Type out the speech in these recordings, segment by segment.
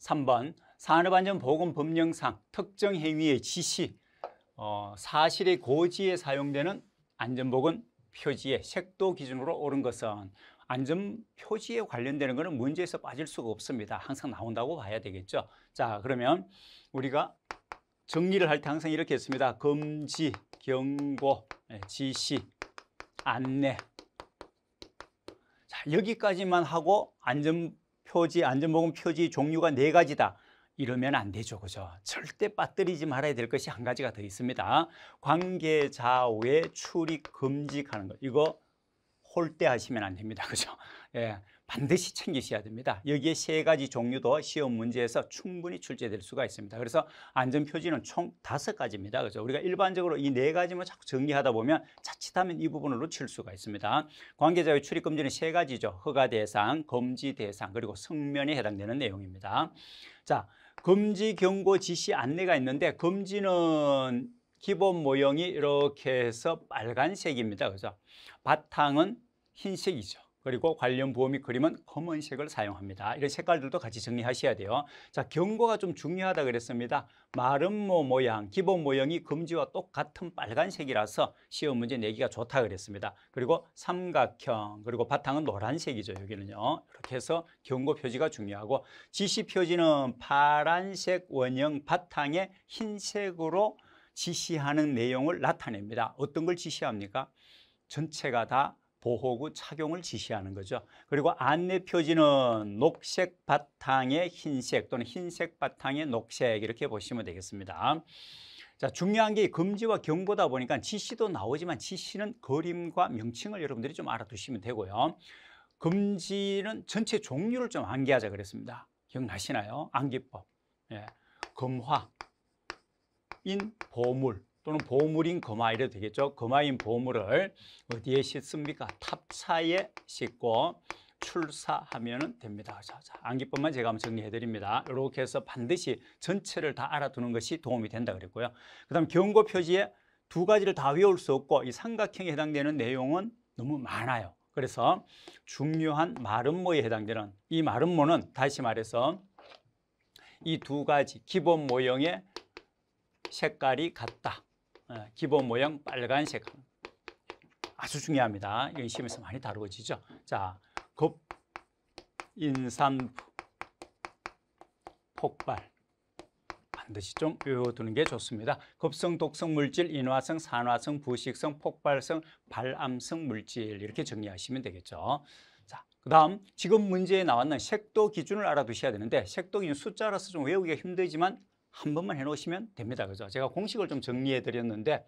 3번 산업안전보건법령상 특정 행위의 지시, 어, 사실의 고지에 사용되는 안전보건 표지의 색도 기준으로 옳은 것은 안전 표지에 관련되는 것은 문제에서 빠질 수가 없습니다. 항상 나온다고 봐야 되겠죠. 자, 그러면 우리가 정리를 할 때 항상 이렇게 했습니다. 금지, 경고, 네, 지시, 안내. 자, 여기까지만 하고 안전 표지, 안전보건 표지 종류가 네 가지다. 이러면 안 되죠. 그죠? 절대 빠뜨리지 말아야 될 것이 한 가지가 더 있습니다. 관계자의 출입 금지하는 거. 이거 홀대하시면 안 됩니다. 그죠? 예. 반드시 챙기셔야 됩니다. 여기에 세 가지 종류도 시험 문제에서 충분히 출제될 수가 있습니다. 그래서 안전 표지는 총 다섯 가지입니다. 그래죠? 우리가 일반적으로 이 네 가지만 자꾸 정리하다 보면 자칫하면 이 부분을 놓칠 수가 있습니다. 관계자의 출입 금지는 세 가지죠. 허가 대상, 검지 대상, 그리고 성면에 해당되는 내용입니다. 자, 금지 경고 지시 안내가 있는데 금지는 기본 모형이 이렇게 해서 빨간색입니다. 그래서 바탕은 흰색이죠. 그리고 관련 보험이 그림은 검은색을 사용합니다. 이런 색깔들도 같이 정리하셔야 돼요. 자, 경고가 좀 중요하다 그랬습니다. 마름모 모양, 기본 모형이 금지와 똑같은 빨간색이라서 시험 문제 내기가 좋다 그랬습니다. 그리고 삼각형, 그리고 바탕은 노란색이죠. 여기는요. 이렇게 해서 경고 표지가 중요하고 지시 표지는 파란색 원형 바탕에 흰색으로 지시하는 내용을 나타냅니다. 어떤 걸 지시합니까? 전체가 다 보호구 착용을 지시하는 거죠. 그리고 안내 표지는 녹색 바탕에 흰색 또는 흰색 바탕에 녹색 이렇게 보시면 되겠습니다. 자, 중요한 게 금지와 경보다 보니까 지시도 나오지만 지시는 그림과 명칭을 여러분들이 좀 알아두시면 되고요. 금지는 전체 종류를 좀 암기하자 그랬습니다. 기억나시나요? 암기법. 예. 금화, 인, 보물, 또는 보물인 거마 이래 되겠죠. 거마인 보물을 어디에 싣습니까? 탑차에 싣고 출사하면 됩니다. 자, 자, 암기법만 제가 한번 정리해드립니다. 이렇게 해서 반드시 전체를 다 알아두는 것이 도움이 된다 그랬고요. 그 다음 경고 표지에 두 가지를 다 외울 수 없고 이 삼각형에 해당되는 내용은 너무 많아요. 그래서 중요한 마름모에 해당되는 이 마름모는 다시 말해서 이 두 가지 기본 모형의 색깔이 같다. 어, 기본 모양 빨간색 아주 중요합니다. 이건 시험에서 많이 다루어지죠. 자, 겁, 인산부, 폭발 반드시 좀 외워두는 게 좋습니다. 급성 독성 물질, 인화성, 산화성, 부식성, 폭발성, 발암성 물질 이렇게 정리하시면 되겠죠. 자, 그다음 지금 문제에 나왔는 색도 기준을 알아두셔야 되는데 색도 기준 숫자라서 좀 외우기가 힘들지만 한 번만 해놓으시면 됩니다. 그죠? 제가 공식을 좀 정리해 드렸는데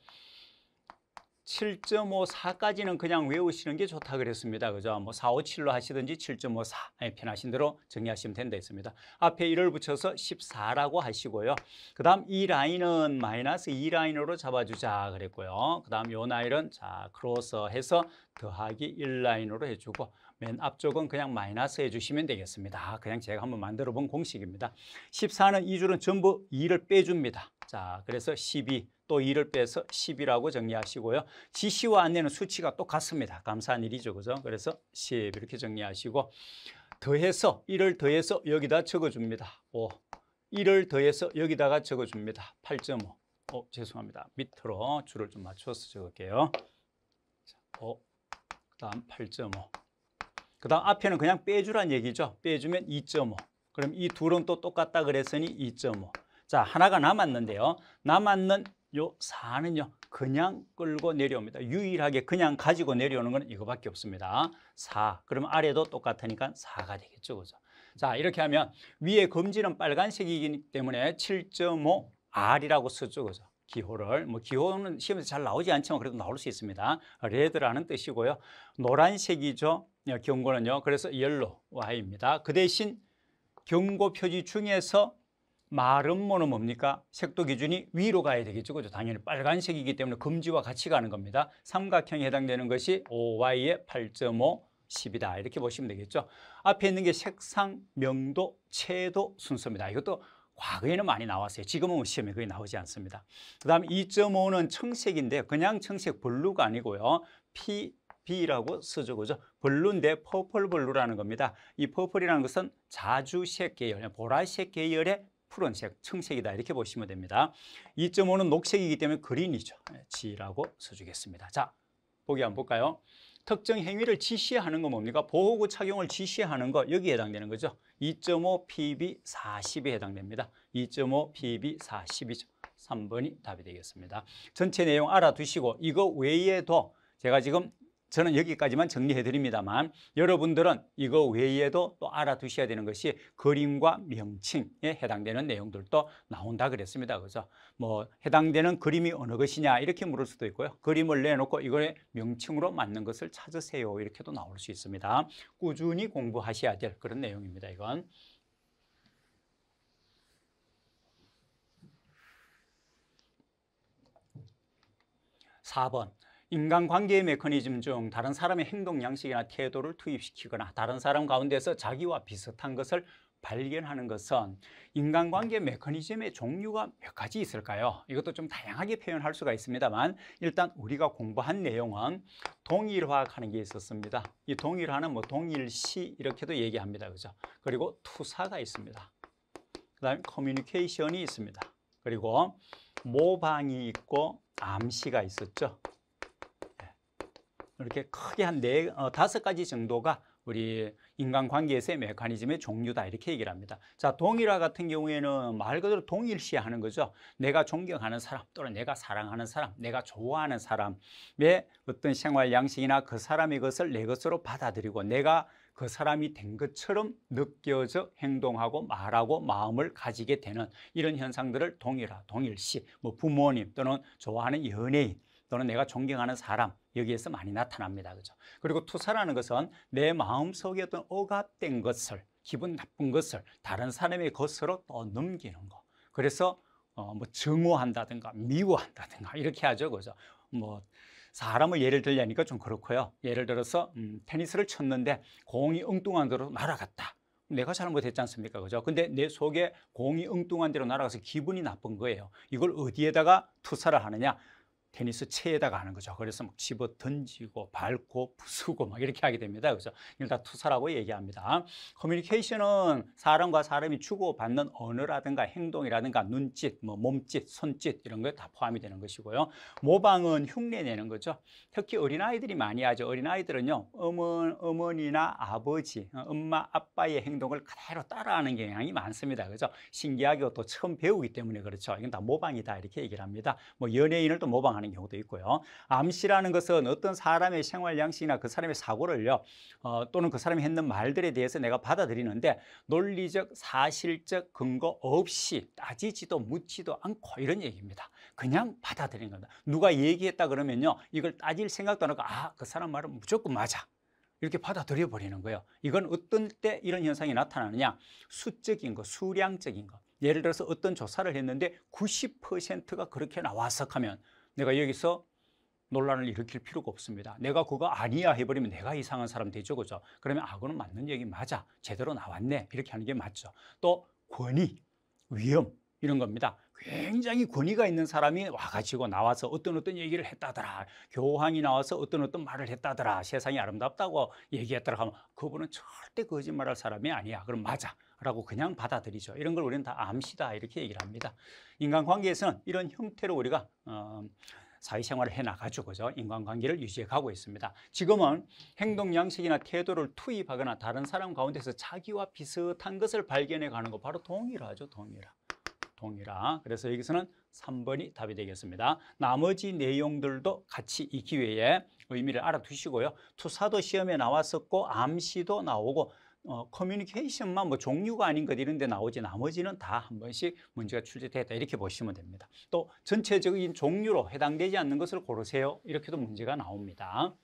7.54까지는 그냥 외우시는 게 좋다 그랬습니다. 그죠? 뭐 457로 하시든지 7.54 편하신 대로 정리하시면 된다 했습니다. 앞에 1을 붙여서 14라고 하시고요. 그 다음 이 라인은 마이너스 2라인으로 잡아주자 그랬고요. 그 다음 요 라인은 자 크로스 해서 더하기 1라인으로 해주고 맨 앞쪽은 그냥 마이너스 해주시면 되겠습니다. 그냥 제가 한번 만들어 본 공식입니다. 14는 2 줄은 전부 2를 빼줍니다. 자, 그래서 12, 또 2를 빼서 10이라고 정리하시고요. 지시와 안내는 수치가 똑같습니다. 감사한 일이죠. 그죠? 그래서 10 이렇게 정리하시고 더해서 1을 더해서 여기다 적어줍니다. 5, 1을 더해서 여기다가 적어줍니다. 8.5. 어, 죄송합니다. 밑으로 줄을 좀 맞춰서 적을게요. 자, 5, 그 다음 8.5. 그 다음 앞에는 그냥 빼주란 얘기죠. 빼주면 2.5. 그럼 이 둘은 또 똑같다 그랬으니 2.5. 자, 하나가 남았는데요. 남았는 요 4는요. 그냥 끌고 내려옵니다. 유일하게 그냥 가지고 내려오는 건 이거밖에 없습니다. 4. 그럼 아래도 똑같으니까 4가 되겠죠. 그죠? 자, 이렇게 하면 위에 검지는 빨간색이기 때문에 7.5R이라고 쓰죠. 그죠? 기호를 뭐 기호는 시험에서 잘 나오지 않지만 그래도 나올 수 있습니다. 레드라는 뜻이고요. 노란색이죠. 예, 경고는요. 그래서 열로와입니다그 대신 경고 표지 중에서 마름모는 뭡니까? 색도 기준이 위로 가야 되겠죠. 그죠? 당연히 빨간색이기 때문에 금지와 같이 가는 겁니다. 삼각형에 해당되는 것이 OY의 8.5 10이다. 이렇게 보시면 되겠죠. 앞에 있는 게 색상, 명도, 채도 순서입니다. 이것도 과거에는 많이 나왔어요. 지금은 뭐 시험에 거의 나오지 않습니다. 그 다음 2.5는 청색인데 그냥 청색 블루가 아니고요. 피, B라고 쓰죠. 그죠? 블루인데 퍼플 블루라는 겁니다. 이 퍼플이라는 것은 자주색 계열, 보라색 계열의 푸른색, 청색이다 이렇게 보시면 됩니다. 2.5는 녹색이기 때문에 그린이죠. 네, G라고 써주겠습니다. 자, 보기 한번 볼까요? 특정 행위를 지시하는 건 뭡니까? 보호구 착용을 지시하는 거 여기에 해당되는 거죠. 2.5 PB 40에 해당됩니다. 2.5 PB 40이죠. 3번이 답이 되겠습니다. 전체 내용 알아두시고 이거 외에도 제가 지금 저는 여기까지만 정리해 드립니다만 여러분들은 이거 외에도 또 알아두셔야 되는 것이 그림과 명칭에 해당되는 내용들도 나온다 그랬습니다. 그래서 뭐 해당되는 그림이 어느 것이냐 이렇게 물을 수도 있고요. 그림을 내놓고 이걸 명칭으로 맞는 것을 찾으세요. 이렇게도 나올 수 있습니다. 꾸준히 공부하셔야 될 그런 내용입니다. 이건. 사번 인간관계의 메커니즘 중 다른 사람의 행동 양식이나 태도를 투입시키거나 다른 사람 가운데서 자기와 비슷한 것을 발견하는 것은 인간관계 메커니즘의 종류가 몇 가지 있을까요? 이것도 좀 다양하게 표현할 수가 있습니다만 일단 우리가 공부한 내용은 동일화하는 게 있었습니다. 이 동일화는 뭐 동일시 이렇게도 얘기합니다. 그죠? 그리고 투사가 있습니다. 그다음에 커뮤니케이션이 있습니다. 그리고 모방이 있고 암시가 있었죠. 이렇게 크게 한 네, 어, 다섯 가지 정도가 우리 인간관계에서의 메커니즘의 종류다 이렇게 얘기를 합니다 자 동일화 같은 경우에는 말 그대로 동일시하는 거죠 내가 존경하는 사람 또는 내가 사랑하는 사람 내가 좋아하는 사람의 어떤 생활 양식이나 그 사람의 것을 내 것으로 받아들이고 내가 그 사람이 된 것처럼 느껴져 행동하고 말하고 마음을 가지게 되는 이런 현상들을 동일화, 동일시, 뭐 부모님 또는 좋아하는 연예인 또는 내가 존경하는 사람 여기에서 많이 나타납니다. 그죠? 그리고 투사라는 것은 내 마음속에 어떤 억압된 것을 기분 나쁜 것을 다른 사람의 것으로 또 넘기는 거. 그래서 어, 뭐 증오한다든가 미워한다든가 이렇게 하죠. 그죠? 뭐 사람을 예를 들려니까 좀 그렇고요. 예를 들어서 음, 테니스를 쳤는데 공이 엉뚱한 대로 날아갔다. 내가 잘못했지 않습니까? 그죠? 근데 내 속에 공이 엉뚱한 대로 날아가서 기분이 나쁜 거예요. 이걸 어디에다가 투사를 하느냐? 테니스 채에다가 하는 거죠. 그래서 막 집어 던지고 밟고 부수고 막 이렇게 하게 됩니다. 그래서 이걸 다 투사라고 얘기합니다. 커뮤니케이션은 사람과 사람이 주고받는 언어라든가 행동이라든가 눈짓, 뭐 몸짓, 손짓 이런 거에 다 포함이 되는 것이고요. 모방은 흉내 내는 거죠. 특히 어린아이들이 많이 하죠. 어린아이들은요. 어머, 어머니나 아버지, 엄마, 아빠의 행동을 그대로 따라하는 경향이 많습니다. 그죠 신기하게 또 처음 배우기 때문에 그렇죠. 이건 다 모방이다 이렇게 얘기를 합니다. 뭐 연예인을 또 모방하는 하는 경우도 있고요. 암시라는 것은 어떤 사람의 생활 양식이나 그 사람의 사고를요, 어, 또는 그 사람이 했는 말들에 대해서 내가 받아들이는데 논리적, 사실적 근거 없이 따지지도 묻지도 않고 이런 얘기입니다. 그냥 받아들이는 겁니다. 누가 얘기했다 그러면요, 이걸 따질 생각도 안 하고 아, 그 사람 말은 무조건 맞아. 이렇게 받아들여 버리는 거예요. 이건 어떤 때 이런 현상이 나타나느냐? 수적인 거, 수량적인 거. 예를 들어서 어떤 조사를 했는데 90%가 그렇게 나와서 하면 내가 여기서 논란을 일으킬 필요가 없습니다. 내가 그거 아니야 해버리면 내가 이상한 사람 되죠. 그죠? 그러면 아, 그는 맞는 얘기 맞아. 제대로 나왔네. 이렇게 하는 게 맞죠. 또 권위, 위험, 이런 겁니다. 굉장히 권위가 있는 사람이 와가지고 나와서 어떤 어떤 얘기를 했다더라. 교황이 나와서 어떤 어떤 말을 했다더라. 세상이 아름답다고 얘기했더라 하면 그분은 절대 거짓말할 사람이 아니야. 그럼 맞아. 라고 그냥 받아들이죠. 이런 걸 우리는 다 암시다 이렇게 얘기를 합니다. 인간관계에서는 이런 형태로 우리가 어, 사회생활을 해나가죠. 그죠? 인간관계를 유지해 가고 있습니다. 지금은 행동 양식이나 태도를 투입하거나 다른 사람 가운데서 자기와 비슷한 것을 발견해 가는 거 바로 동일하죠. 동일하. 동일하. 그래서 여기서는 3번이 답이 되겠습니다. 나머지 내용들도 같이 이 기회에 의미를 알아두시고요. 투사도 시험에 나왔었고 암시도 나오고 어, 커뮤니케이션만 뭐 종류가 아닌 것 이런 데 나오지 나머지는 다 한 번씩 문제가 출제됐다 이렇게 보시면 됩니다. 또 전체적인 종류로 해당되지 않는 것을 고르세요. 이렇게도 문제가 나옵니다.